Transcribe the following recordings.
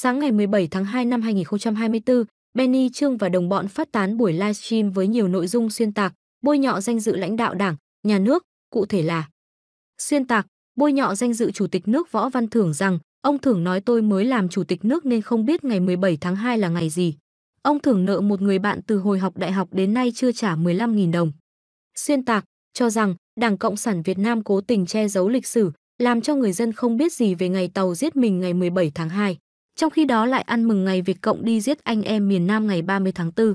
Sáng ngày 17 tháng 2 năm 2024, Benny Trương và đồng bọn phát tán buổi livestream với nhiều nội dung xuyên tạc, bôi nhọ danh dự lãnh đạo Đảng, nhà nước, cụ thể là xuyên tạc, bôi nhọ danh dự Chủ tịch nước Võ Văn Thưởng rằng ông Thưởng nói tôi mới làm Chủ tịch nước nên không biết ngày 17 tháng 2 là ngày gì. Ông Thưởng nợ một người bạn từ hồi học đại học đến nay chưa trả 15.000 đồng. Xuyên tạc, cho rằng Đảng Cộng sản Việt Nam cố tình che giấu lịch sử, làm cho người dân không biết gì về ngày tàu giết mình ngày 17 tháng 2. Trong khi đó lại ăn mừng ngày Việt Cộng đi giết anh em miền Nam ngày 30 tháng 4.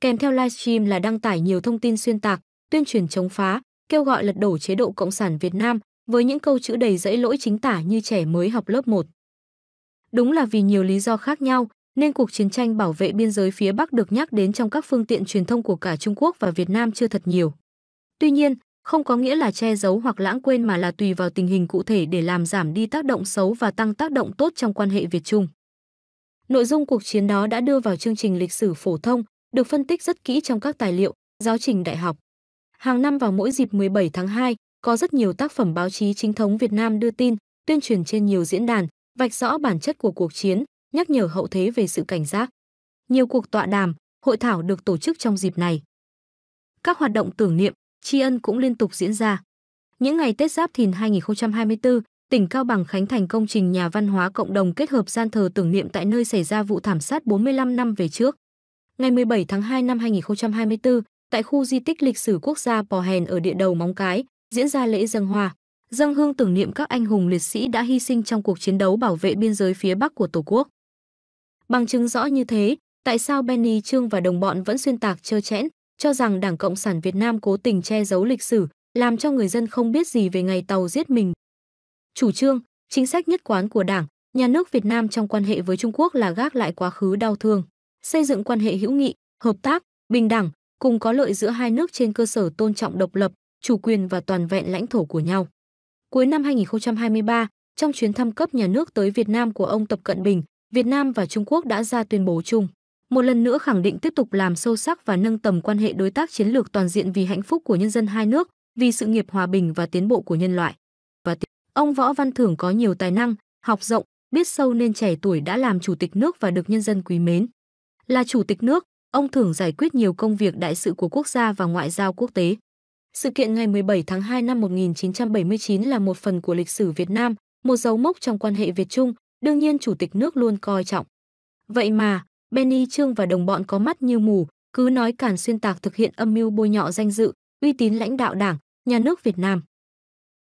Kèm theo livestream là đăng tải nhiều thông tin xuyên tạc, tuyên truyền chống phá, kêu gọi lật đổ chế độ Cộng sản Việt Nam với những câu chữ đầy dẫy lỗi chính tả như trẻ mới học lớp 1. Đúng là vì nhiều lý do khác nhau nên cuộc chiến tranh bảo vệ biên giới phía Bắc được nhắc đến trong các phương tiện truyền thông của cả Trung Quốc và Việt Nam chưa thật nhiều. Tuy nhiên, không có nghĩa là che giấu hoặc lãng quên mà là tùy vào tình hình cụ thể để làm giảm đi tác động xấu và tăng tác động tốt trong quan hệ Việt Trung. Nội dung cuộc chiến đó đã đưa vào chương trình lịch sử phổ thông, được phân tích rất kỹ trong các tài liệu, giáo trình đại học. Hàng năm vào mỗi dịp 17 tháng 2, có rất nhiều tác phẩm báo chí chính thống Việt Nam đưa tin, tuyên truyền trên nhiều diễn đàn, vạch rõ bản chất của cuộc chiến, nhắc nhở hậu thế về sự cảnh giác. Nhiều cuộc tọa đàm, hội thảo được tổ chức trong dịp này. Các hoạt động tưởng niệm, tri ân cũng liên tục diễn ra. Những ngày Tết Giáp Thìn 2024, tỉnh Cao Bằng khánh thành công trình nhà văn hóa cộng đồng kết hợp gian thờ tưởng niệm tại nơi xảy ra vụ thảm sát 45 năm về trước. Ngày 17 tháng 2 năm 2024, tại khu di tích lịch sử quốc gia Pò Hèn ở địa đầu Móng Cái, diễn ra lễ dân hoa, dân hương tưởng niệm các anh hùng liệt sĩ đã hy sinh trong cuộc chiến đấu bảo vệ biên giới phía Bắc của Tổ quốc. Bằng chứng rõ như thế, tại sao Benny Trương và đồng bọn vẫn xuyên tạc trơ chẽn, cho rằng Đảng Cộng sản Việt Nam cố tình che giấu lịch sử, làm cho người dân không biết gì về ngày tàu giết mình. Chủ trương, chính sách nhất quán của Đảng, nhà nước Việt Nam trong quan hệ với Trung Quốc là gác lại quá khứ đau thương, xây dựng quan hệ hữu nghị, hợp tác, bình đẳng, cùng có lợi giữa hai nước trên cơ sở tôn trọng độc lập, chủ quyền và toàn vẹn lãnh thổ của nhau. Cuối năm 2023, trong chuyến thăm cấp nhà nước tới Việt Nam của ông Tập Cận Bình, Việt Nam và Trung Quốc đã ra tuyên bố chung một lần nữa khẳng định tiếp tục làm sâu sắc và nâng tầm quan hệ đối tác chiến lược toàn diện vì hạnh phúc của nhân dân hai nước, vì sự nghiệp hòa bình và tiến bộ của nhân loại. Và tiến... ông Võ Văn Thưởng có nhiều tài năng, học rộng, biết sâu nên trẻ tuổi đã làm chủ tịch nước và được nhân dân quý mến. Là chủ tịch nước, ông Thưởng giải quyết nhiều công việc đại sự của quốc gia và ngoại giao quốc tế. Sự kiện ngày 17 tháng 2 năm 1979 là một phần của lịch sử Việt Nam, một dấu mốc trong quan hệ Việt Trung, đương nhiên chủ tịch nước luôn coi trọng. Vậy mà, Benny Trương và đồng bọn có mắt như mù, cứ nói càn xuyên tạc thực hiện âm mưu bôi nhọ danh dự, uy tín lãnh đạo Đảng, nhà nước Việt Nam.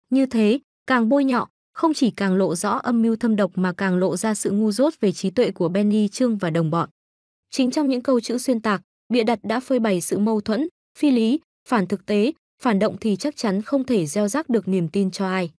Như thế, càng bôi nhọ, không chỉ càng lộ rõ âm mưu thâm độc mà càng lộ ra sự ngu dốt về trí tuệ của Benny Trương và đồng bọn. Chính trong những câu chữ xuyên tạc, bịa đặt đã phơi bày sự mâu thuẫn, phi lý, phản thực tế, phản động thì chắc chắn không thể gieo rắc được niềm tin cho ai.